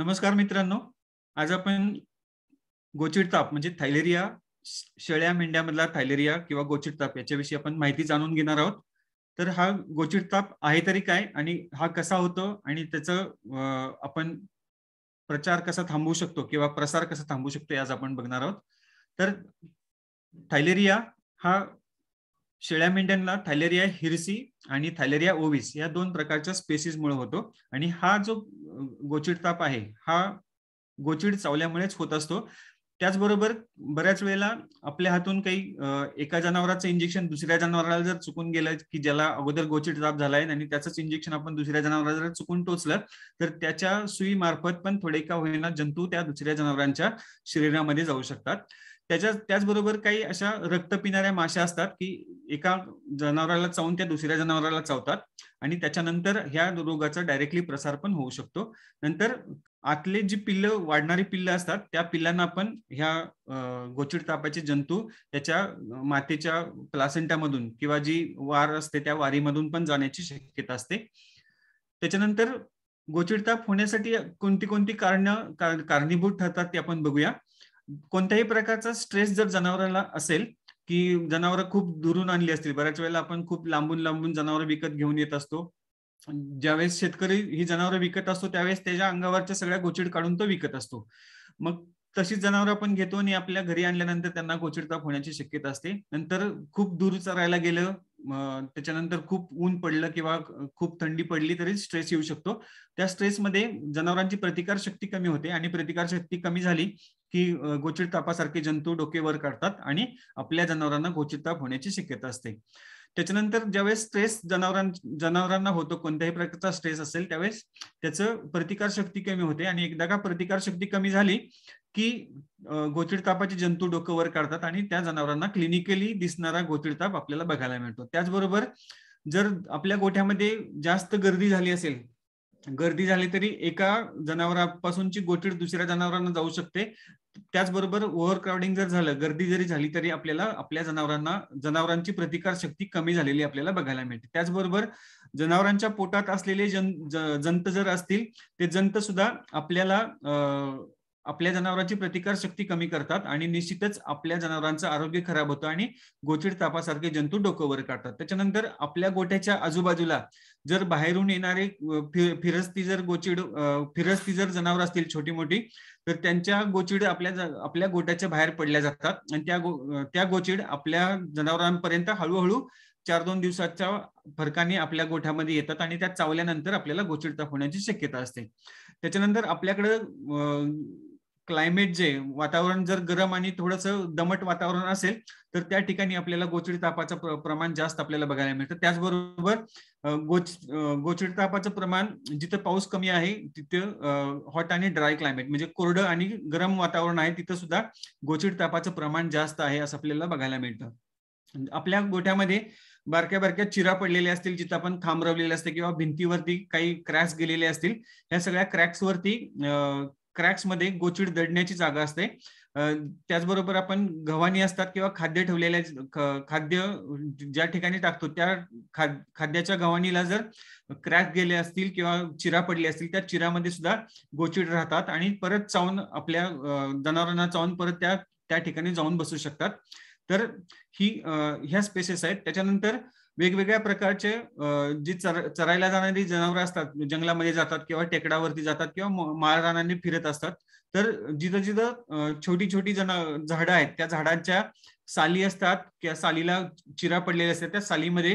नमस्कार मित्रांनो आज आपण गोचिड ताप म्हणजे थायलेरिया शेळ्या मेंढ्यामधला थायलेरिया किंवा गोचिड ताप याच्याविषयी आपण माहिती जाणून घेणार आहोत तर हा गोचिड ताप आहे तरी काय आणि हा कसा होतो आणि त्याचं आपण प्रचार कसा थांबवू शकतो किंवा प्रसार कसा थांबवू शकतो आज आपण बघणार आहोत तर थायलेरिया हा शेळ्या मेंढ्यांना थायलेरिया हिरसी आणि थायलेरिया ओविस या दोन प्रकारच्या स्पेसिसमुळे होतो आणि हा जो गोचिड ताप आहे हा गोचिड चावल्यामुळेच होत असतो त्याचबरोबर बऱ्याच वेळेला आपल्या हातून काही एका जनावराचं इंजेक्शन दुसऱ्या जनावराला जर चुकून गेलं की ज्याला अगोदर गोचिड ताप झालाय आणि त्याचंच इंजेक्शन आपण दुसऱ्या जनावराला जर चुकून टोचलं तर त्याच्या सुईमार्फत पण थोडे का होईना जंतू त्या दुसऱ्या जनावरांच्या शरीरामध्ये जाऊ शकतात त्याच्या त्याचबरोबर काही अशा रक्त पिणाऱ्या माश्या असतात की एका जनावराला चावून त्या दुसऱ्या जनावराला चावतात आणि त्याच्यानंतर ह्या रोगाचा डायरेक्टली प्रसार पण होऊ शकतो नंतर आतले जी पिल्ल वाढणारी पिल्ल असतात त्या पिल्लांना आपण ह्या गोचिड तापाचे जंतू त्याच्या मातेच्या प्लासेंटामधून किंवा जी वार असते त्या वारीमधून पण जाण्याची शक्यता असते त्याच्यानंतर गोचिडताप होण्यासाठी कोणती कोणती कारण कारणीभूत ठरतात ते आपण बघूया कोणत्याही प्रकारचा स्ट्रेस जर जनावराला असेल की जनावर खूप दुरून आणली असतील बऱ्याच वेळेला आपण खूप लांबून लांबून जनावर विकत घेऊन येत असतो ज्यावेळेस शेतकरी ही जनावर विकत असतो त्यावेळेस त्याच्या अंगावरच्या सगळ्या गोचिड काढून तो विकत असतो मग तशीच जनावर आपण घेतो आणि आपल्या घरी आणल्यानंतर त्यांना गोचिडताप होण्याची शक्यता असते नंतर खूप दूर चरायला गेलं त्याच्यानंतर खूप ऊन पडलं किंवा खूप थंडी पडली तरी स्ट्रेस येऊ शकतो त्या स्ट्रेसमध्ये जनावरांची प्रतिकारशक्ती कमी होते आणि प्रतिकारशक्ती कमी झाली की गोचिड तापासारखे जंतू डोके वर काढतात आणि आपल्या जनावरांना गोचिडताप ताप होण्याची शक्यता असते त्याच्यानंतर ज्यावेळेस स्ट्रेस जनावरांना होतो कोणत्याही प्रकारचा स्ट्रेस असेल त्यावेळेस त्याचं प्रतिकार शक्ती कमी होते आणि एकदा का प्रतिकार शक्ती कमी झाली की गोचिड तापाचे जंतू डोकं वर काढतात आणि त्या जनावरांना क्लिनिकली दिसणारा गोचिडताप ताप आपल्याला बघायला मिळतो त्याचबरोबर जर आपल्या गोठ्यामध्ये जास्त गर्दी झाली असेल गर्दी झाली तरी एका जनावरापासूनची गोटीड दुसऱ्या जनावरांना जाऊ शकते त्याचबरोबर क्राऊडिंग जर झालं गर्दी जरी झाली तरी आपल्याला आपल्या जनावरांना जनावरांची प्रतिकार शक्ती कमी झालेली आपल्याला बघायला मिळते त्याचबरोबर जनावरांच्या पोटात असलेले जन जंत जर असतील ते जंत सुद्धा आपल्याला आपल्या जनावरांची प्रतिकार शक्ती कमी करतात आणि निश्चितच आपल्या जनावरांचं आरोग्य खराब होतं आणि गोचिड तापासारखे जंतू डोकंवर काढतात त्याच्यानंतर आपल्या गोठ्याच्या आजूबाजूला जर बाहेरून येणारे फिरस्ती जर गोचिड फिरस्ती जर जनावर असतील छोटी मोठी तर त्यांच्या गोचिड आपल्या आपल्या गोट्याच्या बाहेर पडल्या जातात आणि त्या गो त्या गोचिड आपल्या जनावरांपर्यंत हळूहळू चार दोन दिवसाच्या फरकाने आपल्या गोठ्यामध्ये येतात आणि त्या चावल्यानंतर आपल्याला गोचिडताप होण्याची शक्यता असते त्याच्यानंतर आपल्याकडं क्लायमेट जे वातावरण जर गरम आणि थोडंसं दमट वातावरण असेल तर त्या ठिकाणी आपल्याला गोचडी तापाचं प्रमाण जास्त आपल्याला बघायला मिळतं त्याचबरोबर गोच गोचडी तापाचं प्रमाण जिथं पाऊस कमी आहे तिथं हॉट आणि ड्राय क्लायमेट म्हणजे कोरडं आणि गरम वातावरण आहे तिथं सुद्धा गोचिड तापाचं प्रमाण जास्त आहे असं आपल्याला बघायला मिळतं आपल्या गोठ्यामध्ये बारक्या बारक्या चिरा पडलेल्या असतील जिथं आपण खांबरवलेले असते किंवा भिंतीवरती काही क्रॅक्स गेलेले असतील ह्या सगळ्या क्रॅक्सवरती क्रॅक्समध्ये गोचिड दडण्याची जागा असते त्याचबरोबर आपण गव्हाणी असतात किंवा खाद्य ठेवलेल्या खाद्य ज्या ठिकाणी टाकतो त्या खाद्याच्या गव्हाणीला जर क्रॅक गेले असतील किंवा चिरा पडले असतील त्या चिरामध्ये सुद्धा गोचिड राहतात आणि परत चावून आपल्या जनावरांना चावून परत त्या त्या ठिकाणी जाऊन बसू शकतात तर ही ह्या स्पेसेस आहेत त्याच्यानंतर वेगवेगळ्या प्रकारचे जी चर चरायला जाणारी जनावरं असतात जंगलामध्ये जातात किंवा टेकडावरती जातात किंवा माळरानांनी फिरत असतात तर जिथं जिथं छोटी छोटी जना झाडं आहेत त्या झाडांच्या साली असतात किंवा सालीला चिरा पडलेल्या असतात त्या सालीमध्ये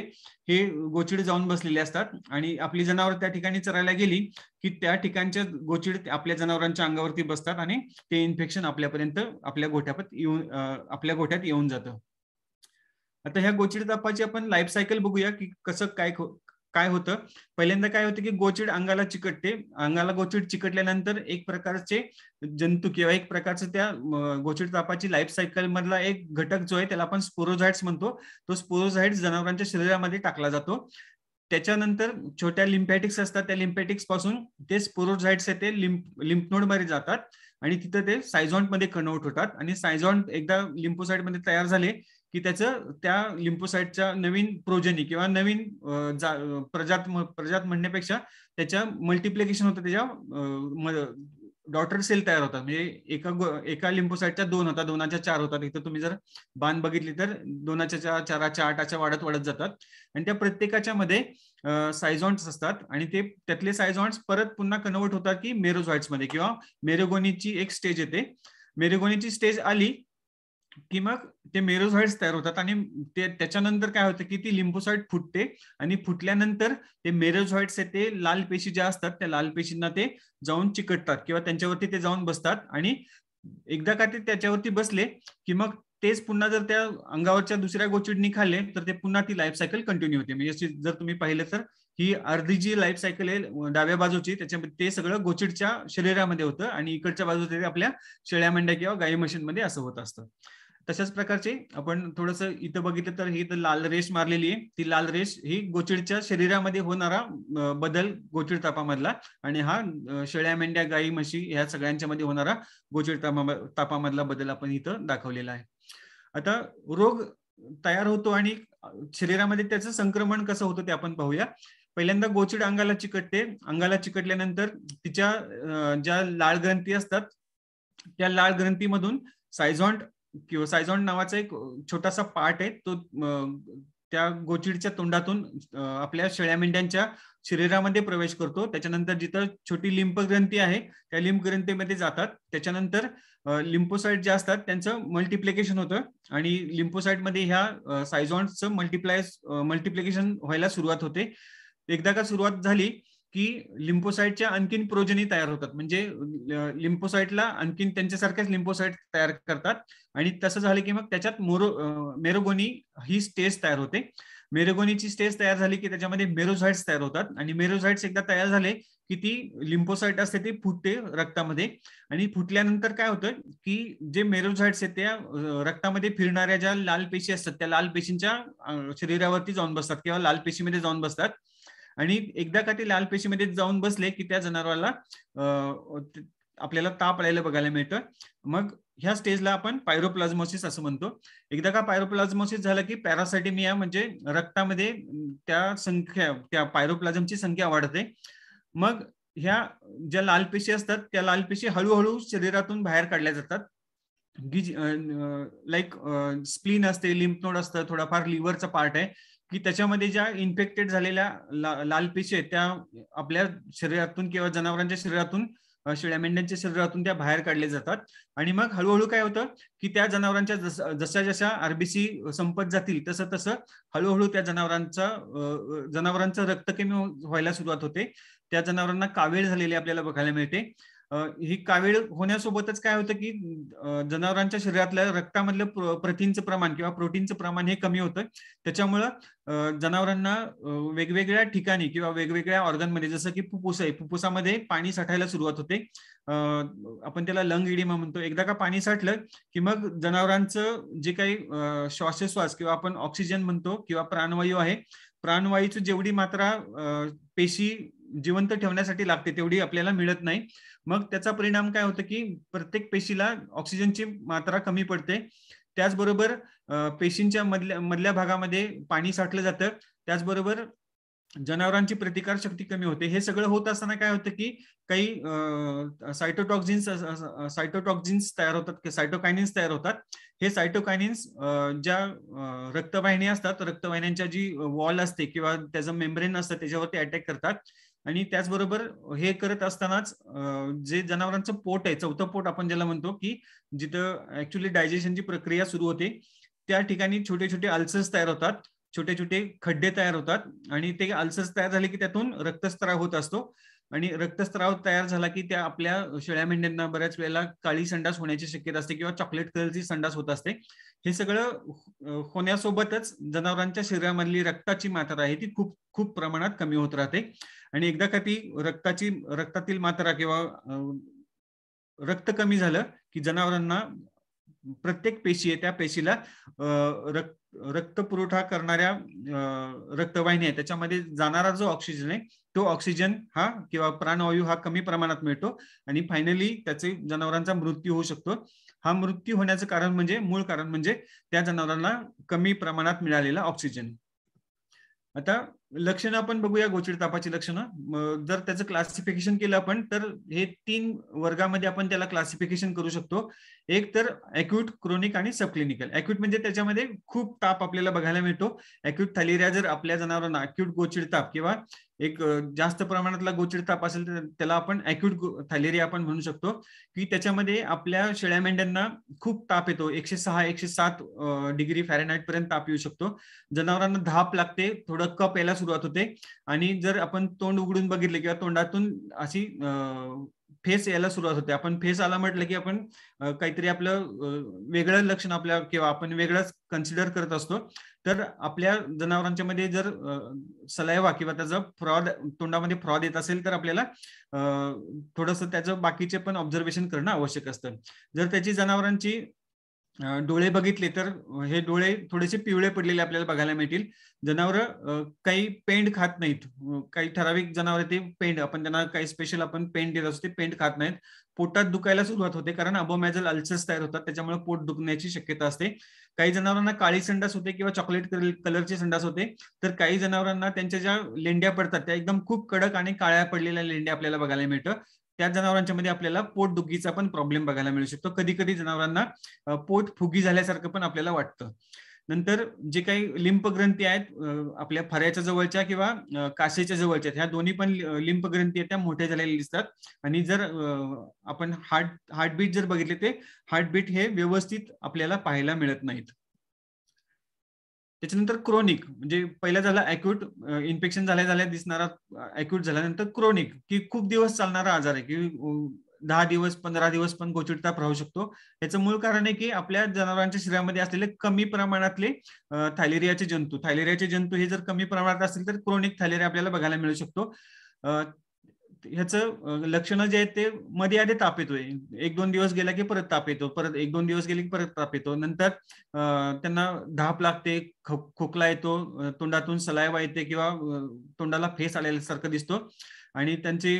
हे गोचिड जाऊन बसलेले असतात आणि आपली जनावर त्या ठिकाणी चरायला गेली की त्या ठिकाणच्या गोचिड आपल्या जनावरांच्या अंगावरती बसतात आणि ते इन्फेक्शन आपल्यापर्यंत आपल्या गोठ्यापत येऊन आपल्या गोठ्यात येऊन जातं आता ह्या गोचिड तापाची आपण लाईफ सायकल बघूया की कसं काय काय होतं पहिल्यांदा काय होतं की गोचिड अंगाला चिकटते अंगाला गोचिड चिकटल्यानंतर एक प्रकारचे जंतू किंवा एक प्रकारचं त्या गोचिड तापाची लाईफ सायकल मधला एक घटक जो आहे त्याला आपण स्पोरोझाइड्स म्हणतो तो स्पोरोझाइड्स जनावरांच्या शरीरामध्ये टाकला जातो त्याच्यानंतर छोट्या लिम्पॅटिक्स असतात त्या लिम्पॅटिक्स पासून ते स्पोरोझाइड्स आहे ते लिम्प मध्ये जातात आणि तिथं ते सायझॉन्ट मध्ये कन्वर्ट होतात आणि सायझॉन्ट एकदा लिम्पोसाइड मध्ये तयार झाले की त्याचं त्या लिम्फोसाईटच्या नवीन प्रोजेनी किंवा नवीन प्रजात प्रजात म्हणण्यापेक्षा त्याच्या मल्टिप्लिकेशन होतं त्याच्या डॉटर सेल तयार होतात म्हणजे एका एका लिम्फोसाईटच्या दोन होतात दोनाच्या चार होतात इथं तुम्ही जर बांध बघितली तर दोनाच्या चार चाराच्या आठाच्या वाढत वाढत जातात आणि त्या प्रत्येकाच्या मध्ये सायझॉन्ट्स असतात आणि ते त्यातले सायझॉन्ट्स परत पुन्हा कन्वर्ट होतात की मेरोझॉइड्स मध्ये किंवा मेरेगोनीची एक स्टेज येते मेरेगोनीची स्टेज आली की मग ते मेरोझॉइड्स तयार होतात आणि ते त्याच्यानंतर काय होतं की ती लिंबोसॉइड फुटते आणि फुटल्यानंतर ते मेरोझॉइड्स आहे ते लाल पेशी ज्या असतात त्या लाल पेशींना ते जाऊन चिकटतात किंवा त्यांच्यावरती ते जाऊन बसतात आणि एकदा का ते त्याच्यावरती बसले की मग तेच पुन्हा जर त्या अंगावरच्या दुसऱ्या गोचिडनी खाल्ले तर ते पुन्हा ती लाईफ सायकल कंटिन्यू होते म्हणजे जर तुम्ही पाहिलं तर ही अर्धी जी लाईफ सायकल आहे डाव्या बाजूची त्याच्यामध्ये ते सगळं गोचिडच्या शरीरामध्ये होतं आणि इकडच्या बाजूचे आपल्या शेळ्या मंड्या किंवा गाई मशीनमध्ये असं होत असतं तशाच प्रकारचे आपण थोडस इथं बघितलं तर ही लाल रेष मारलेली आहे ती लाल रेष ही गोचिडच्या शरीरामध्ये होणारा बदल गोचिड तापामधला आणि हा शेळ्या मेंढ्या गाई म्हशी ह्या सगळ्यांच्या मध्ये होणारा गोचिड तापा तापामधला बदल आपण इथं दाखवलेला आहे आता रोग तयार होतो आणि शरीरामध्ये त्याचं संक्रमण कसं होतं ते आपण पाहूया पहिल्यांदा गोचिड अंगाला चिकटते अंगाला चिकटल्यानंतर तिच्या ज्या लाळ ग्रंथी असतात त्या लाळ ग्रंथीमधून सायझॉन्ट किंवा सायझॉन नावाचा एक छोटासा पार्ट आहे तो त्या गोचिडच्या तोंडातून आपल्या शेळ्या मेंढ्यांच्या शरीरामध्ये प्रवेश करतो त्याच्यानंतर जिथं छोटी लिंपग्रंथी ग्रंथी आहे त्या लिंपग्रंथीमध्ये ग्रंथीमध्ये जातात त्याच्यानंतर लिंपोसाईट जे असतात त्यांचं मल्टिप्लिकेशन होतं आणि लिम्पोसाइटमध्ये ह्या सायझॉन्सचं मल्टिप्लाय मल्टिप्लिकेशन व्हायला सुरुवात होते एकदा का सुरुवात झाली की लिम्फोसाईटच्या आणखीन प्रोजनी तयार होतात म्हणजे लिम्फोसाईटला आणखीन त्यांच्यासारख्याच लिम्फोसाईट तयार करतात आणि तसं झालं की मग त्याच्यात मोरो मेरोगोनी ही स्टेज तयार होते मेरोगोनीची स्टेज तयार झाली की त्याच्यामध्ये मेरोझाईट्स तयार होतात आणि मेरोझाईट्स एकदा तयार झाले की ती लिंपोसाइट असते ते फुटते रक्तामध्ये आणि फुटल्यानंतर काय होतं की जे मेरोझाइट्स आहेत त्या रक्तामध्ये फिरणाऱ्या ज्या लाल पेशी असतात त्या लाल पेशींच्या शरीरावरती जाऊन बसतात किंवा लाल पेशीमध्ये जाऊन बसतात आणि एकदा का ते लाल पेशीमध्ये जाऊन बसले की त्या जनावराला आपल्याला ताप आलेला बघायला मिळतं मग ह्या स्टेजला आपण पायरोप्लाझ्मोसिस असं म्हणतो एकदा का पायरोप्लाझ्मोसिस झालं की पॅरासायटेमिया म्हणजे रक्तामध्ये त्या संख्या त्या पायरोप्लाझमची संख्या वाढते मग ह्या ज्या लाल पेशी असतात त्या लाल पेशी हळूहळू शरीरातून बाहेर काढल्या जातात लाईक स्प्लीन असते लिम्पनोड असतं थोडाफार लिव्हरचा पार्ट आहे की त्याच्यामध्ये ज्या इन्फेक्टेड झालेल्या लाल पेशी त्या आपल्या शरीरातून किंवा जनावरांच्या शरीरातून शेळ्या मेंढ्यांच्या शरीरातून त्या बाहेर काढले जातात आणि मग हळूहळू काय होतं की त्या जनावरांच्या जशा जशा आरबीसी संपत जातील तसं तसं हळूहळू त्या जनावरांचा जनावरांचं रक्त कमी हो, व्हायला सुरुवात होते त्या जनावरांना कावीळ झालेली आपल्याला बघायला मिळते ही कावीळ होण्यासोबतच काय होतं की जनावरांच्या शरीरातल्या रक्तामधलं प्रथिनचं प्रमाण किंवा प्रोटीनचं प्रमाण हे कमी होतं त्याच्यामुळं जनावरांना वेगवेगळ्या ठिकाणी किंवा वेगवेगळ्या ऑर्गनमध्ये जसं की फुप्फुस आहे फुप्फुसामध्ये पाणी साठायला सुरुवात होते आपण त्याला लंग इडिमा म्हणतो एकदा का पाणी साठलं की मग जनावरांचं जे काही श्वासोश्वास किंवा आपण ऑक्सिजन म्हणतो किंवा प्राणवायू आहे प्राणवायूची जेवढी मात्रा पेशी जिवंत ठेवण्यासाठी लागते तेवढी आपल्याला मिळत नाही मग त्याचा परिणाम काय होतं की प्रत्येक पेशीला ऑक्सिजनची मात्रा कमी पडते त्याचबरोबर पेशींच्या मधल्या मधल्या भागामध्ये पाणी साठलं जातं त्याचबरोबर जनावरांची प्रतिकार शक्ती कमी होते हे सगळं होत असताना काय होतं की काही सायटोटॉक्झिन्स सायटोटॉक्झिन्स तयार होतात सायटोकायनिन्स तयार होतात हे सायटोकायनिन्स ज्या रक्तवाहिन्या असतात रक्तवाहिन्यांच्या जी वॉल असते किंवा त्याचं मेम्ब्रेन असतं त्याच्यावरती अटॅक करतात आणि त्याचबरोबर हे करत असतानाच जे जनावरांचं पोट आहे चौथं पोट आपण ज्याला म्हणतो की जिथं ऍक्च्युली डायजेशनची प्रक्रिया सुरू होते त्या ठिकाणी छोटे छोटे अल्सर्स तयार होतात छोटे छोटे खड्डे तयार होतात आणि ते अल्सर्स तयार झाले की त्यातून रक्तस्त्राव होत असतो आणि रक्तस्त्राव तयार झाला की त्या आपल्या शेळ्या मेंढ्यांना बऱ्याच वेळेला काळी संडास होण्याची शक्यता असते किंवा चॉकलेट कलरची संडास होत असते हे सगळं होण्यासोबतच जनावरांच्या शरीरामधली रक्ताची मात्रा आहे ती खूप खूप प्रमाणात कमी होत राहते आणि एकदा का ती रक्ताची रक्तातील मात्रा किंवा रक्त कमी झालं की जनावरांना प्रत्येक पेशी आहे त्या पेशीला रक्त रक्त पुरवठा करणाऱ्या रक्तवाहिनी आहे त्याच्यामध्ये जाणारा जो ऑक्सिजन आहे तो ऑक्सिजन हा किंवा प्राणवायू हा कमी प्रमाणात मिळतो आणि फायनली त्याचे जनावरांचा मृत्यू होऊ शकतो हा मृत्यू होण्याचं कारण म्हणजे मूळ कारण म्हणजे त्या जनावरांना कमी प्रमाणात मिळालेला ऑक्सिजन आता लक्षणं आपण बघूया गोचिड तापाची लक्षणं जर त्याचं क्लासिफिकेशन केलं आपण तर हे तीन वर्गामध्ये आपण त्याला क्लासिफिकेशन करू शकतो एक तर अक्युट क्रोनिक आणि सबक्लिनिकल अक्युट म्हणजे त्याच्यामध्ये खूप ताप आपल्याला बघायला मिळतो अक्युट थॅलेरिया जर आपल्या जनावरांना अक्युट गोचिड ताप किंवा एक जास्त प्रमाणातला गोचीड ताप असेल तर त्याला आपण अॅक्युट थायलेरिया आपण म्हणू शकतो की त्याच्यामध्ये आपल्या शेळ्या मेंढ्यांना खूप ताप येतो एकशे सहा एकशे सात डिग्री फॅरेनाईट पर्यंत ताप येऊ शकतो जनावरांना धाप लागते थोडं कप यायला सुरुवात होते आणि जर आपण तोंड उघडून बघितलं किंवा तोंडातून अशी फेस यायला सुरुवात होते आपण फेस आला म्हटलं की आपण काहीतरी आपलं वेगळं लक्षण आपल्या किंवा आपण वेगळंच कन्सिडर करत असतो तर आपल्या जनावरांच्या मध्ये जर सलायवा किंवा त्याचा फ्रॉड तोंडामध्ये फ्रॉड येत असेल तर आपल्याला थोडंसं त्याचं बाकीचे पण ऑब्झर्वेशन करणं आवश्यक असतं जर त्याची जनावरांची डोळे बघितले तर हे डोळे थोडेसे पिवळे पडलेले आपल्याला बघायला मिळतील जनावर काही पेंड खात नाहीत काही ठराविक जनावर ते पेंड आपण त्यांना काही स्पेशल आपण पेंट देत असतो ते खात नाहीत पोटात दुखायला सुरुवात होते कारण अबोमॅझल अल्सर्स तयार होतात त्याच्यामुळे पोट दुखण्याची शक्यता असते काही जनावरांना काळी संडास होते किंवा चॉकलेट कलरची संडास होते तर काही जनावरांना त्यांच्या ज्या लेंड्या पडतात त्या एकदम खूप कडक आणि काळ्या पडलेल्या लेंड्या आपल्याला बघायला मिळतं त्या जनावरांच्या मध्ये आपल्याला पोटदुखीचा पण प्रॉब्लेम बघायला मिळू शकतो कधी कधी जनावरांना पोट फुगी झाल्यासारखं पण आपल्याला वाटतं नंतर जे काही लिंप ग्रंथी आहेत आपल्या फऱ्याच्या जवळच्या किंवा काशेच्या जवळच्या ह्या दोन्ही पण लिंप ग्रंथी आहेत त्या मोठ्या झालेल्या दिसतात आणि जर आपण हार्ट हार्टबीट जर बघितले ते हार्टबीट हे व्यवस्थित आपल्याला पाहायला मिळत नाहीत त्याच्यानंतर क्रोनिक म्हणजे पहिला झाला अॅक्यूट इन्फेक्शन झाल्या झाल्या दिसणारा अॅक्यूट झाल्यानंतर क्रोनिक की खूप दिवस चालणारा आजार आहे की दहा दिवस पंधरा दिवस पण गोचिडताप राहू शकतो याचं मूळ कारण आहे की आपल्या जनावरांच्या शरीरामध्ये असलेले कमी प्रमाणातले थायलेरियाचे जंतू थायलेरियाचे जंतू हे जर कमी प्रमाणात असतील तर क्रोनिक थायलेरिया आपल्याला बघायला मिळू शकतो ह्याचं लक्षणं जे आहेत ते मध्ये ताप येतोय एक दोन दिवस गेला की परत ताप येतो परत एक दोन दिवस गेले की परत ताप येतो नंतर त्यांना धाप लागते खोकला येतो तोंडातून सलायवा येते किंवा तोंडाला फेस आल्यासारखं दिसतो आणि त्यांचे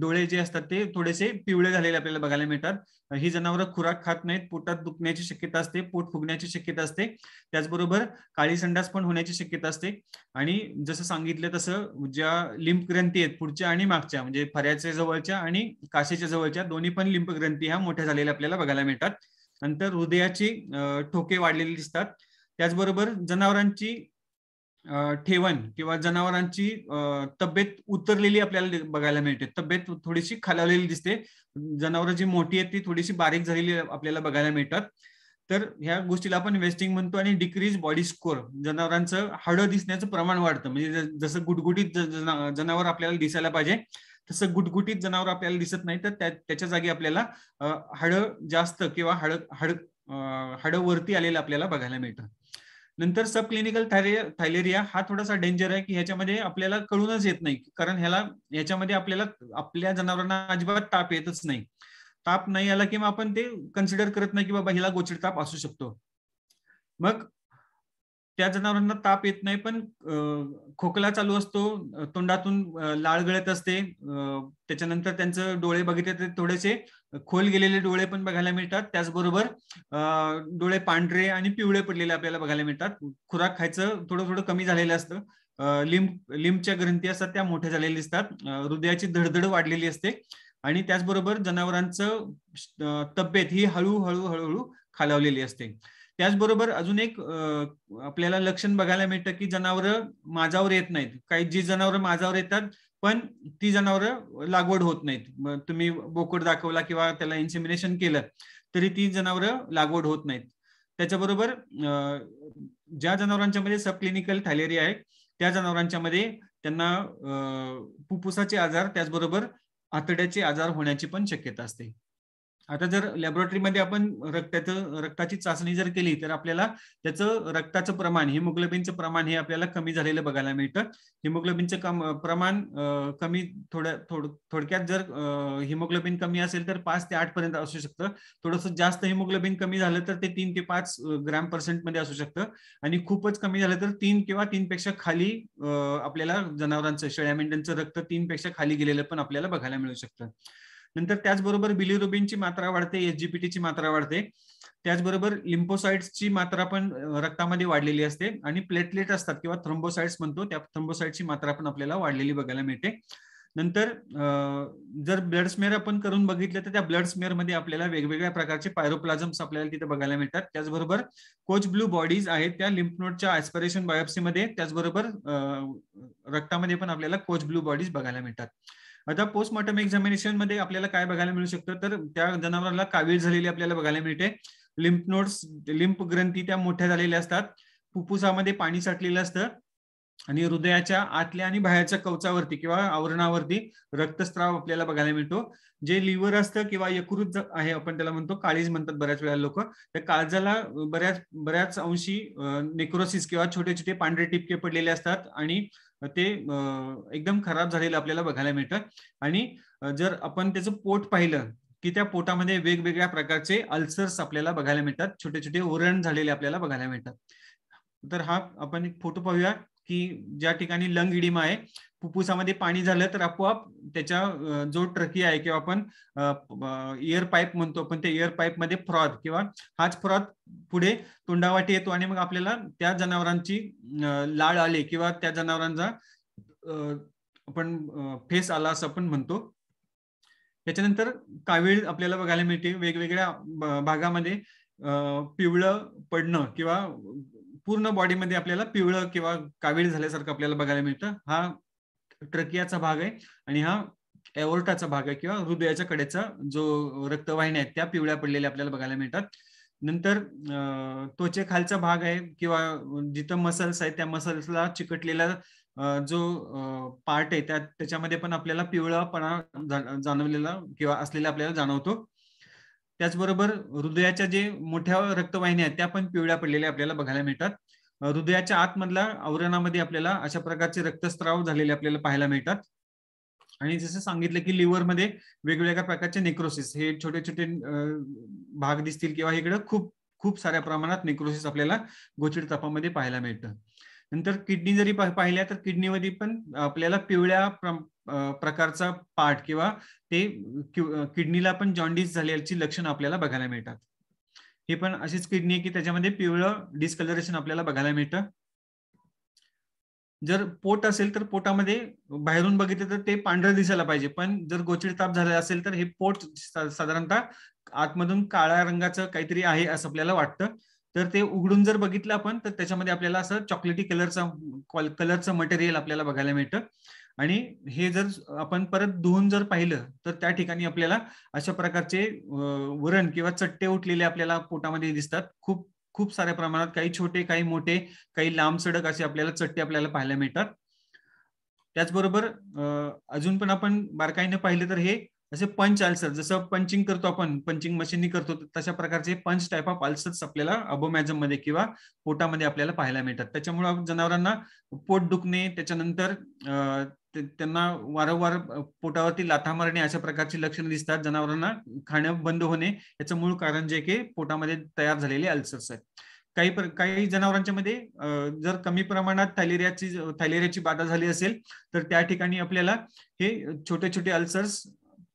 डोळे जे असतात ते थोडेसे पिवळे झालेले आपल्याला बघायला मिळतात ही जनावरं खुराक खात नाहीत पोटात दुखण्याची शक्यता असते पोट फुगण्याची शक्यता असते त्याचबरोबर काळी संडास पण होण्याची शक्यता असते आणि जसं सांगितलं तसं ज्या लिंप ग्रंथी आहेत पुढच्या आणि मागच्या म्हणजे फऱ्याच्या जवळच्या आणि काशेच्या जवळच्या दोन्ही पण लिंप ग्रंथी ह्या मोठ्या झालेल्या आपल्याला बघायला मिळतात नंतर हृदयाची ठोके वाढलेले दिसतात त्याचबरोबर जनावरांची ठेवण किंवा जनावरांची तब्येत उतरलेली आपल्याला बघायला मिळते तब्येत थोडीशी खालावलेली दिसते जनावरं जी मोठी आहेत ती थोडीशी बारीक झालेली आपल्याला बघायला मिळतात तर ह्या गोष्टीला आपण वेस्टिंग म्हणतो आणि डिक्रीज बॉडी स्कोर जनावरांचं हाड दिसण्याचं प्रमाण वाढतं म्हणजे जसं गुटगुटीत जनावर आपल्याला दिसायला पाहिजे तसं गुटगुटीत जनावर आपल्याला दिसत नाही तर त्याच्या जागी आपल्याला हाड जास्त किंवा हाड हाड हाडं वरती आलेलं आपल्याला बघायला मिळतं नंतर सब क्लिनिकल थायलेरिया हा थोडासा डेंजर आहे की ह्याच्यामध्ये आपल्याला कळूनच येत नाही कारण ह्याला ह्याच्यामध्ये आपल्याला आपल्या जनावरांना अजिबात ताप येतच नाही ताप नाही आला की आपण ते कन्सिडर करत नाही की बाबा हिला गोचिड ताप असू शकतो मग त्या जनावरांना ताप येत नाही पण खोकला चालू असतो तोंडातून लाळ गळत असते त्याच्यानंतर त्यांचं डोळे बघितले तर थोडेसे खोल गेलेले डोळे पण बघायला मिळतात त्याचबरोबर डोळे पांढरे आणि पिवळे पडलेले आपल्याला बघायला मिळतात खुराक खायचं थोडं थोडं कमी झालेलं असतं लिंब लिंबच्या ग्रंथी असतात त्या मोठ्या झालेल्या दिसतात हृदयाची धडधड वाढलेली असते आणि त्याचबरोबर जनावरांचं तब्येत ही हळूहळू हळूहळू खालावलेली असते त्याचबरोबर अजून एक आपल्याला लक्षण बघायला मिळतं की जनावरं माझावर येत नाहीत काही जी जनावरं माझावर येतात पण ती जनावरं लागवड होत नाहीत तुम्ही बोकड दाखवला किंवा त्याला इन्सिमिनेशन केलं तरी ती जनावरं लागवड होत नाहीत त्याच्याबरोबर ज्या जनावरांच्या मध्ये सब क्लिनिकल थायलेरिया आहे त्या जनावरांच्या मध्ये त्यांना फुफ्फुसाचे आजार त्याचबरोबर आतड्याचे आजार होण्याची पण शक्यता असते आता जर लॅबोरेटरीमध्ये आपण रक्ताचं रक्ताची चाचणी जर केली तर आपल्याला त्याचं रक्ताचं प्रमाण हिमोग्लोबिनचं प्रमाण हे आपल्याला कमी झालेलं बघायला मिळतं हिमोग्लोबिनचं कम प्रमाण कमी थोड्या थोड थोडक्यात जर हिमोग्लोबिन कमी असेल तर पाच ते आठ पर्यंत असू शकतं थोडंसं जास्त हिमोग्लोबिन कमी झालं तर ते तीन ते पाच ग्रॅम पर्सेंटमध्ये असू शकतं आणि खूपच कमी झालं तर तीन किंवा पेक्षा खाली आपल्याला जनावरांचं शेळ्या मेंढ्यांचं रक्त तीनपेक्षा खाली गेलेलं पण आपल्याला बघायला मिळू शकतं नंतर त्याचबरोबर बिलिरुबिनची मात्रा वाढते एसजीपीटीची मात्रा वाढते त्याचबरोबर लिम्पोसाइड्सची मात्रा पण रक्तामध्ये वाढलेली असते आणि प्लेटलेट असतात किंवा थ्रोम्बोसाइट्स म्हणतो त्या थ्रोम्बोसाइटची मात्रा पण आपल्याला वाढलेली बघायला मिळते नंतर जर ब्लड स्मेअर आपण करून बघितलं तर त्या ब्लड स्मेअर मध्ये आपल्याला वेगवेगळ्या प्रकारचे पायरोप्लाझम्स आपल्याला तिथे बघायला मिळतात त्याचबरोबर कोच ब्लू बॉडीज आहेत त्या लिम्पनोटच्या ऍस्पिरेशन बायोप्सीमध्ये त्याचबरोबर रक्तामध्ये पण आपल्याला कोच ब्लू बॉडीज बघायला मिळतात आता पोस्टमॉर्टम एक्झामिनेशन मध्ये आपल्याला काय बघायला मिळू शकतं तर त्या जनावरांना कावीळ झालेली आपल्याला बघायला मिळते लिम्फ नोट्स लिम्फ ग्रंथी त्या मोठ्या झालेल्या असतात फुफ्फुसामध्ये पाणी साठलेलं असतं आणि हृदयाच्या आतल्या आणि बाहेरच्या कवचावरती किंवा आवरणावरती रक्तस्राव आपल्याला बघायला मिळतो जे लिव्हर असतं किंवा यकृत आहे आपण त्याला म्हणतो काळीज म्हणतात बऱ्याच वेळा लोक त्या काळजाला बऱ्याच बऱ्याच अंशी नेक्रोसिस किंवा छोटे छोटे पांढरे टिपके पडलेले असतात आणि ते एकदम खराब झालेलं आपल्याला बघायला मिळतं आणि जर आपण त्याचं पोट पाहिलं की त्या पोटामध्ये वेगवेगळ्या प्रकारचे अल्सर्स आपल्याला बघायला मिळतात छोटे छोटे ओरण झालेले आपल्याला बघायला मिळतात तर हा आपण एक फोटो पाहूया की ज्या ठिकाणी लंग इडिमा आहे फुप्फुसामध्ये पाणी झालं तर आपोआप त्याच्या जो ट्रकी आहे किंवा आपण इयर पाईप म्हणतो पण त्या इयर पाईप मध्ये फ्रॉद किंवा हाच फ्रॉद पुढे तोंडावाटी येतो आणि मग आपल्याला त्या जनावरांची लाळ आले किंवा त्या जनावरांचा आपण फेस आला असं आपण म्हणतो त्याच्यानंतर कावीळ आपल्याला बघायला मिळते वेगवेगळ्या भागामध्ये पिवळं पडणं किंवा पूर्ण बॉडीमध्ये आपल्याला पिवळं किंवा कावीळ झाल्यासारखं आपल्याला बघायला मिळतं हा ट्रकियाचा भाग आहे आणि हा एवोर्टाचा भाग आहे किंवा हृदयाच्या कडेचा जो रक्तवाहिन्या आहेत त्या पिवळ्या पडलेल्या आपल्याला बघायला मिळतात नंतर त्वचे खालचा भाग आहे किंवा जिथं मसल्स आहेत त्या मसल्सला चिकटलेला जो पार्ट आहे त्या त्याच्यामध्ये पण आपल्याला पिवळापणा जाणवलेला किंवा असलेला आपल्याला जाणवतो त्याचबरोबर हृदयाच्या जे मोठ्या रक्तवाहिन्या आहेत त्या पण पिवळ्या पडलेल्या आपल्याला बघायला मिळतात हृदयाच्या आतमधल्या आवरणामध्ये आपल्याला अशा प्रकारचे रक्तस्त्राव झालेले आपल्याला पाहायला मिळतात आणि जसं सांगितलं की लिव्हरमध्ये वेगवेगळ्या प्रकारचे नेक्रोसिस हे छोटे छोटे भाग दिसतील किंवा इकडे खूप खूप साऱ्या प्रमाणात नेक्रोसिस आपल्याला गोचिड तापामध्ये पाहायला मिळतं नंतर किडनी जरी पाहिल्या तर किडनीमध्ये पण आपल्याला पिवळ्या प्रकारचा पार्ट किंवा ते किडनीला पण जॉन्डिस झाल्याची लक्षणं आपल्याला बघायला मिळतात हे पण अशीच किडनी आहे की त्याच्यामध्ये पिवळं डिस्कलरेशन आपल्याला बघायला मिळतं जर पोट असेल तर पोटामध्ये बाहेरून बघितलं तर ते पांढरं दिसायला पाहिजे पण जर गोचिड ताप झाला असेल तर हे पोट साधारणतः आतमधून काळ्या रंगाचं काहीतरी आहे असं आपल्याला वाटतं तर ते उघडून जर बघितलं आपण तर त्याच्यामध्ये आपल्याला असं चॉकलेटी कलरचा कलरचं मटेरियल आपल्याला बघायला मिळतं आणि हे जर आपण परत धुवून जर पाहिलं तर त्या ठिकाणी आपल्याला अशा प्रकारचे वरण किंवा चट्टे उठलेले आपल्याला पोटामध्ये दिसतात खूप खूप साऱ्या प्रमाणात काही छोटे काही मोठे काही लांब सडक असे आपल्याला चट्टे आपल्याला पाहायला मिळतात त्याचबरोबर अजून पण आपण बारकाईने पाहिलं तर हे असे पंच आल्सर जसं पंचिंग करतो आपण पंचिंग मशीननी करतो तशा प्रकारचे पंच टाईप ऑफ आल्सर्स आपल्याला अबोमॅझम मध्ये किंवा पोटामध्ये आपल्याला पाहायला मिळतात त्याच्यामुळे जनावरांना पोट दुखणे त्याच्यानंतर त्यांना वारंवार पोटावरती लाथा मारणे अशा प्रकारची लक्षणं दिसतात जनावरांना खाणं बंद होणे याचं मूळ कारण जे की पोटामध्ये तयार झालेले अल्सर्स आहेत काही काही जनावरांच्या मध्ये जर कमी प्रमाणात थायलेरियाची थायलेरियाची बाधा झाली असेल तर त्या ठिकाणी आपल्याला हे छोटे छोटे अल्सर्स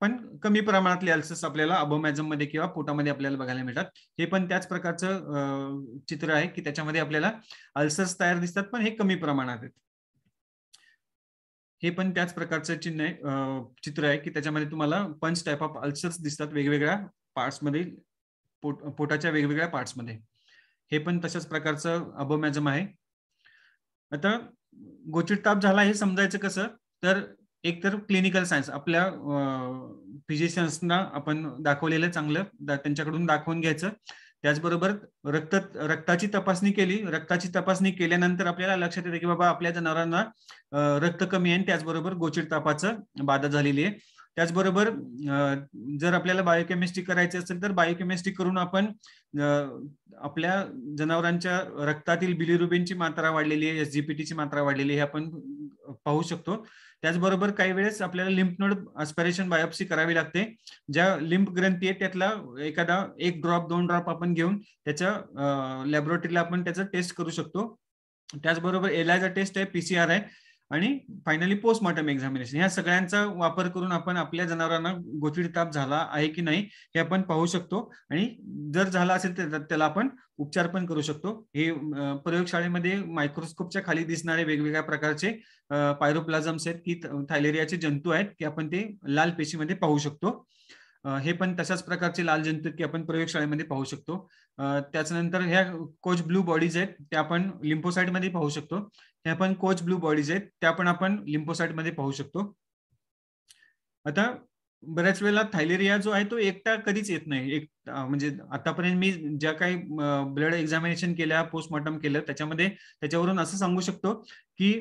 पण कमी प्रमाणातले अल्सर्स आपल्याला अबोमॅझम मध्ये किंवा पोटामध्ये आपल्याला बघायला मिळतात हे पण त्याच प्रकारचं चित्र आहे की त्याच्यामध्ये आपल्याला अल्सर्स तयार दिसतात पण हे कमी प्रमाणात आहेत हे पण त्याच प्रकारचं चिन्ह चित्र आहे की त्याच्यामध्ये तुम्हाला पंच टाईप ऑफ अल्सर्स दिसतात वेगवेगळ्या पार्ट्समध्ये पोट पोटाच्या वेगवेगळ्या पार्ट्समध्ये हे पण तशाच प्रकारचं अबोमॅझम आहे आता गोचिडताप झाला हे समजायचं कसं तर एक तर क्लिनिकल सायन्स आपल्या फिजिशियन्सना आपण दाखवलेलं चांगलं त्यांच्याकडून दाखवून घ्यायचं त्याचबरोबर रक्त रक्ताची तपासणी केली रक्ताची तपासणी केल्यानंतर आपल्याला लक्षात येते की बाबा आपल्या जनावरांना रक्त कमी आहे त्याचबरोबर गोचिड तापाचं बाधा झालेली आहे त्याचबरोबर जर आपल्याला बायोकेमिस्ट्री करायची असेल तर बायोकेमिस्ट्री करून आपण आपल्या जनावरांच्या रक्तातील बिलिरुबिनची मात्रा वाढलेली आहे एसजीपीटीची मात्रा वाढलेली आहे आपण पाहू शकतो त्याचबरोबर काही वेळेस आपल्याला लिम्फ नोड अस्परेशन बायोप्सी करावी लागते ज्या लिम्फ ग्रंथी आहे त्यातला एखादा एक ड्रॉप दोन ड्रॉप आपण घेऊन त्याच्या लॅबोरेटरीला आपण त्याचा टेस्ट करू शकतो त्याचबरोबर एलायचा टेस्ट आहे पीसीआर आहे आणि फायनली पोस्टमॉर्टम एक्झामिनेशन ह्या सगळ्यांचा वापर करून आपण आपल्या जनावरांना गोचिड ताप झाला आहे की नाही हे आपण पाहू शकतो आणि जर झाला असेल तर त्याला आपण उपचार पण करू शकतो हे प्रयोगशाळेमध्ये मायक्रोस्कोपच्या खाली दिसणारे वेगवेगळ्या प्रकारचे पायरोप्लाझम्स आहेत की थायलेरियाचे जंतू आहेत की आपण ते लाल पेशीमध्ये पाहू शकतो हे पण तशाच प्रकारचे लाल जंतुकी आपण प्रयोगशाळेमध्ये पाहू शकतो त्याच्यानंतर ह्या कोच ब्लू बॉडीज आहेत त्या आपण मध्ये पाहू शकतो ह्या पण कोच ब्लू बॉडीज आहेत त्या पण आपण मध्ये पाहू शकतो आता बऱ्याच वेळेला थायलेरिया जो आहे तो एकटा कधीच येत नाही एक म्हणजे आतापर्यंत मी ज्या काही ब्लड एक्झामिनेशन केल्या पोस्टमॉर्टम केलं त्याच्यामध्ये त्याच्यावरून असं सांगू शकतो की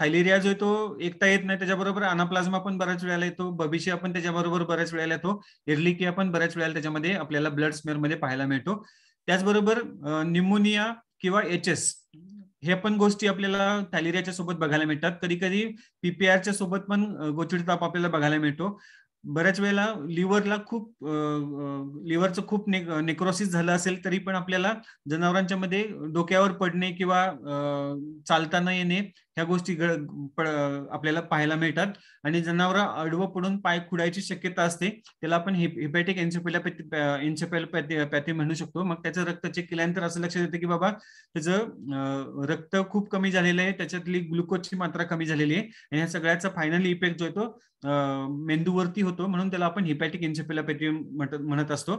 थायलेरिया जो आहे तो एकटा येत नाही त्याच्याबरोबर अनाप्लाझ्मा पण बऱ्याच वेळेला येतो बबिशी आपण त्याच्याबरोबर बऱ्याच वेळेला येतो इर्लिकिया पण बऱ्याच वेळेला त्याच्यामध्ये आपल्याला ब्लड स्मेअरमध्ये पाहायला मिळतो त्याचबरोबर निमोनिया किंवा एच एस हे पण गोष्टी आपल्याला थॅलेरियाच्या सोबत बघायला मिळतात कधी कधी पीपीआरच्या सोबत पण गोचिड ताप आपल्याला बघायला मिळतो बऱ्याच वेळेला लिव्हरला खूप लिव्हरचं खूप नेक्रोसिस झालं असेल तरी पण आपल्याला जनावरांच्या मध्ये डोक्यावर पडणे किंवा चालताना येणे ह्या गोष्टी आपल्याला पाहायला मिळतात आणि जनावर अडवं पडून पाय खुडायची शक्यता असते त्याला आपण हिपॅटिक एन्सेफेलोपॅथी म्हणू शकतो मग त्याचं रक्त चेक केल्यानंतर असं लक्षात येतं की बाबा त्याचं रक्त खूप कमी झालेलं आहे त्याच्यातली ग्लुकोजची मात्रा कमी झालेली आहे आणि ह्या सगळ्याचा फायनल इफेक्ट जो आहे तो मेंदूवरती होतो म्हणून त्याला आपण हिपॅटिक एन्सेफेलोपॅथी म्हणत असतो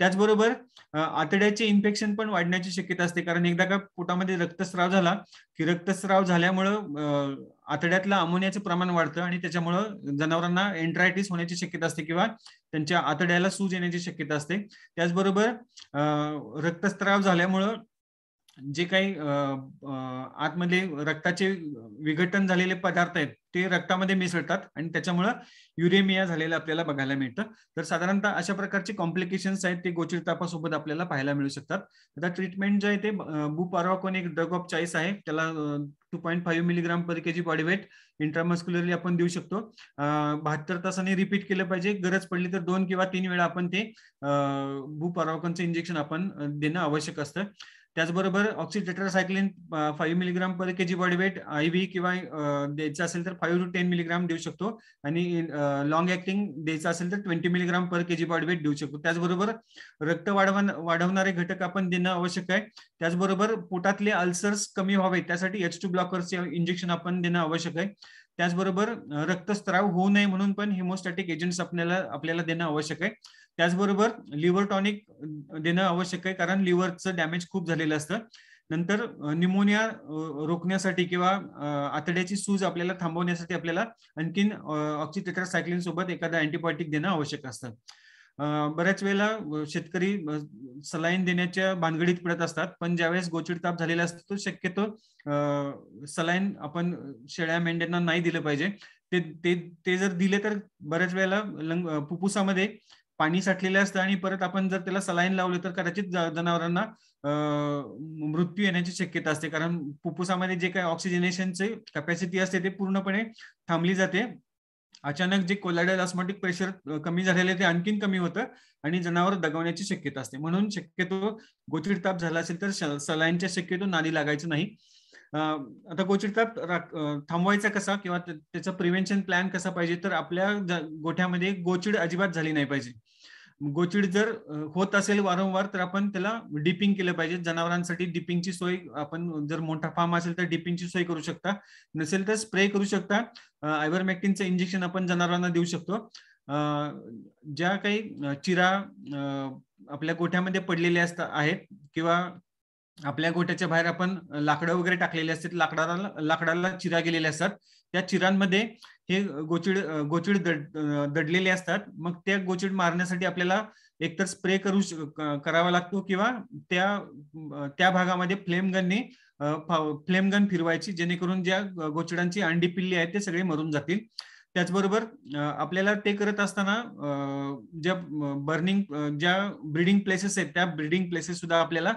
त्याचबरोबर आतड्याचे इन्फेक्शन पण वाढण्याची शक्यता असते कारण एकदा का पोटामध्ये रक्तस्राव झाला की रक्तस्राव झाल्यामुळं आतड्यातलं अमोनियाचं प्रमाण वाढतं आणि त्याच्यामुळं जनावरांना एन्ट्रायटिस होण्याची शक्यता असते किंवा त्यांच्या आतड्याला सूज येण्याची शक्यता असते त्याचबरोबर रक्तस्राव झाल्यामुळं जे काही आतमध्ये रक्ताचे विघटन झालेले पदार्थ आहेत ते रक्तामध्ये मिसळतात आणि त्याच्यामुळं युरेमिया झालेलं आपल्याला बघायला मिळतं तर साधारणतः अशा प्रकारचे कॉम्प्लिकेशन आहेत ते गोचिरतापासोबत आपल्याला पाहायला मिळू शकतात आता ट्रीटमेंट जे आहे ते पारवाकोन एक ड्रग ऑफ चॉईस आहे त्याला two point five milligram per KG body weight intramuscularly आपण देऊ शकतो बहात्तर तासांनी रिपीट केलं पाहिजे गरज पडली तर दोन किंवा तीन वेळा आपण ते बुपार्वाकोनचं इंजेक्शन आपण देणं आवश्यक असतं त्याचबरोबर oxytetracycline five milligram per K G body weight I V किंवा द्यायचं असेल तर फाईव्ह टू टेन मिलीग्राम देऊ शकतो आणि लॉंग ऍक्टिंग द्यायचं असेल तर twenty milligram per K G body weight देऊ शकतो त्याचबरोबर रक्त वाढवण वाढवणारे घटक आपण देणं आवश्यक आहे त्याचबरोबर पोटातले अल्सर्स कमी व्हावे त्यासाठी एच टू ब्लॉकर्सचे इंजेक्शन आपण देणं आवश्यक आहे त्याचबरोबर रक्तस्त्राव होऊ नये म्हणून पण हिमोस्टॅटिक एजंट्स आपल्याला आपल्याला देणं आवश्यक आहे त्याचबरोबर लिव्हर टॉनिक देणं आवश्यक आहे कारण लिव्हरचं डॅमेज खूप झालेलं असतं नंतर निमोनिया रोखण्यासाठी किंवा आतड्याची सूज आपल्याला थांबवण्यासाठी आपल्याला आणखीन ऑक्सिटेट्रासायक्लिन सोबत एखादा अँटीबायोटिक देणं आवश्यक असतं बऱ्याच वेळेला शेतकरी सलाईन देण्याच्या भानगडीत पडत असतात पण ज्यावेळेस गोचिड ताप झालेला असतो शक्यतो सलाईन आपण शेळ्या मेंढ्यांना नाही दिलं पाहिजे ते ते ते जर दिले तर बऱ्याच वेळेला लंग फुप्फुसामध्ये पाणी साठलेले असतं आणि परत आपण जर त्याला सलाईन लावले तर कदाचित जनावरांना मृत्यू येण्याची शक्यता असते कारण फुप्फुसामध्ये जे काही ऑक्सिजनेशनचे कॅपॅसिटी असते ते पूर्णपणे थांबली जाते अचानक जे कोलाडल ऑस्मॅटिक प्रेशर कमी झालेले ते आणखीन कमी होतं आणि जनावर दगवण्याची शक्यता असते म्हणून शक्यतो गोचिड ताप झाला असेल तर सलाईनच्या शक्यतो नाली लागायचं नाही आता गोचिड ताप थांबवायचा कसा किंवा त्याचा प्रिव्हेन्शन प्लॅन कसा पाहिजे तर आपल्या गोठ्यामध्ये गोचिड अजिबात झाली नाही पाहिजे गोचिड जर होत असेल वारंवार तर आपण त्याला डिपिंग केलं पाहिजे जनावरांसाठी डिपिंगची सोय आपण जर मोठा फार्म असेल तर डिपिंगची सोय करू शकता नसेल तर स्प्रे करू शकता मॅक्टिनचं इंजेक्शन आपण जनावरांना देऊ शकतो ज्या काही चिरा आपल्या गोठ्यामध्ये पडलेल्या असतात आहेत किंवा आपल्या गोठ्याच्या बाहेर आपण लाकडं वगैरे टाकलेले असतात लाकडाला लाकडाला चिरा गेलेल्या असतात त्या चिरांमध्ये हे गोचिड गोचिड दडलेले असतात मग त्या गोचिड मारण्यासाठी आपल्याला एकतर स्प्रे करू करावा लागतो किंवा त्या त्या भागामध्ये फ्लेम गनने फ्लेम गन फिरवायची जेणेकरून ज्या गोचिडांची अंडी पिल्ली आहेत ते सगळे मरून जातील त्याचबरोबर आपल्याला ते करत असताना ज्या बर्निंग ज्या ब्रिडिंग प्लेसेस आहेत त्या ब्रिडिंग प्लेसेस सुद्धा आपल्याला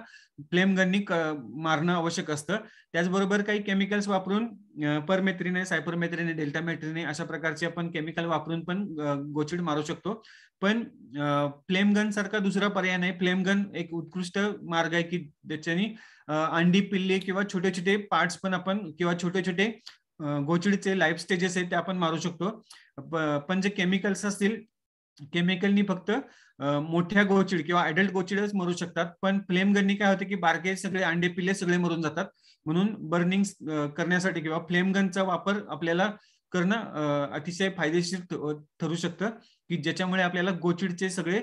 फ्लेम गननी मारणं आवश्यक असतं त्याचबरोबर काही केमिकल्स वापरून परमेत्रीने सायपरमेत्रीने मेट्रीने अशा प्रकारचे आपण केमिकल वापरून पण गोचिड मारू शकतो पण फ्लेम गन सारखा दुसरा पर्याय नाही फ्लेम गन एक उत्कृष्ट मार्ग आहे की त्याच्यानी अंडी पिल्ले किंवा छोटे छोटे पार्ट्स पण आपण किंवा छोटे छोटे गोचडीचे लाईफ स्टेजेस आहेत ते आपण मारू शकतो पण जे केमिकल्स असतील केमिकलनी फक्त मोठ्या गोचिड किंवा अडल्ट गोचिडच मरू शकतात पण फ्लेम गननी काय होते की बारके सगळे अंडे पिले सगळे मरून जातात म्हणून बर्निंग करण्यासाठी किंवा फ्लेम गनचा वापर आपल्याला करणं अतिशय फायदेशीर ठरू शकतं की ज्याच्यामुळे आपल्याला गोचिडचे सगळे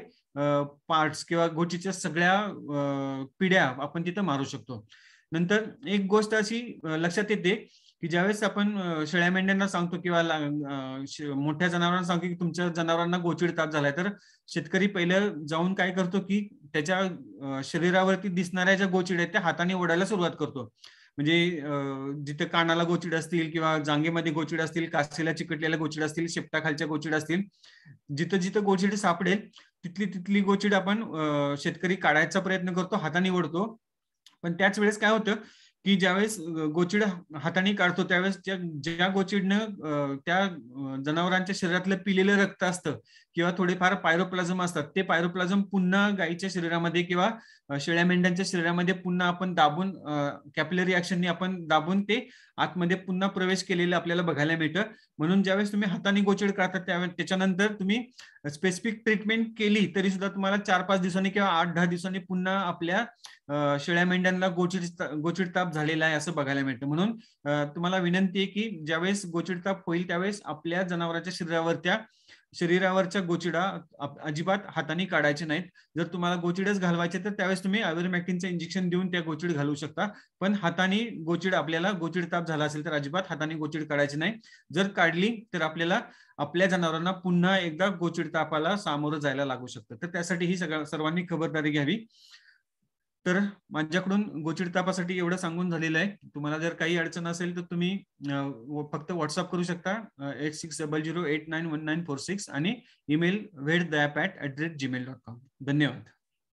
पार्ट्स किंवा गोचिडच्या सगळ्या पिढ्या आपण तिथं मारू शकतो नंतर एक गोष्ट अशी लक्षात येते की ज्यावेळेस आपण शेळ्या मेंढ्यांना सांगतो किंवा मोठ्या जनावरांना सांगतो की तुमच्या जनावरांना गोचिड ताप झालाय तर शेतकरी पहिलं जाऊन काय करतो की त्याच्या शरीरावरती दिसणाऱ्या ज्या गोचिड आहेत त्या हाताने ओढायला सुरुवात करतो म्हणजे जिथे कानाला गोचिड असतील किंवा जांगेमध्ये गोचिड असतील कासेला चिकटलेल्या गोचिड असतील शेपटाखालच्या गोचिड असतील जिथं जिथं गोचिड सापडेल तिथली तिथली गोचिड आपण शेतकरी काढायचा प्रयत्न करतो हाताने ओढतो पण त्याच वेळेस काय होतं की ज्यावेळेस गोचिड हाताने काढतो त्यावेळेस ज्या गोचिडनं त्या जनावरांच्या शरीरातलं पिलेलं रक्त असतं किंवा थोडेफार पायरोप्लाझम असतात ते पायरोप्लाझम पुन्हा गायीच्या शरीरामध्ये किंवा शेळ्या मेंढ्यांच्या शरीरामध्ये पुन्हा आपण दाबून कॅपिलरी ऍक्शननी आपण दाबून ते आतमध्ये पुन्हा प्रवेश केलेले आपल्याला बघायला मिळतं म्हणून ज्यावेळेस तुम्ही हाताने गोचेड करतात त्यावेळेस त्याच्यानंतर तुम्ही स्पेसिफिक ट्रीटमेंट केली तरी सुद्धा तुम्हाला चार पाच दिवसांनी किंवा आठ दहा दिवसांनी पुन्हा आपल्या शेळ्या मेंढ्यांना गोचिड गोचिडताप झालेला आहे असं बघायला मिळतं म्हणून तुम्हाला विनंती आहे की ज्यावेळेस गोचिडताप होईल त्यावेळेस आपल्या जनावरांच्या शरीरावर त्या शरीरावरच्या गोचिडा अजिबात हाताने काढायचे नाहीत जर तुम्हाला गोचिडच घालवायचे तर त्यावेळेस तुम्ही आयव्हरमॅक्टिनचं इंजेक्शन देऊन त्या गोचिड घालू शकता पण हाताने गोचिड आपल्याला गोचिड ताप झाला असेल तर अजिबात हाताने गोचिड काढायची नाही जर काढली तर आपल्याला आपल्या जनावरांना पुन्हा एकदा गोचिड तापाला सामोरं जायला लागू शकतं तर त्यासाठी ही सगळ्या सर्वांनी खबरदारी घ्यावी तर माझ्याकडून गोचिड तापासाठी एवढं सांगून झालेलं आहे तुम्हाला जर काही अडचण असेल तर तुम्ही फक्त व्हॉट्सअप करू शकता eight six double zero eight nine one nine four six आणि ईमेल वेड दॅप at at rate Gmail dot com धन्यवाद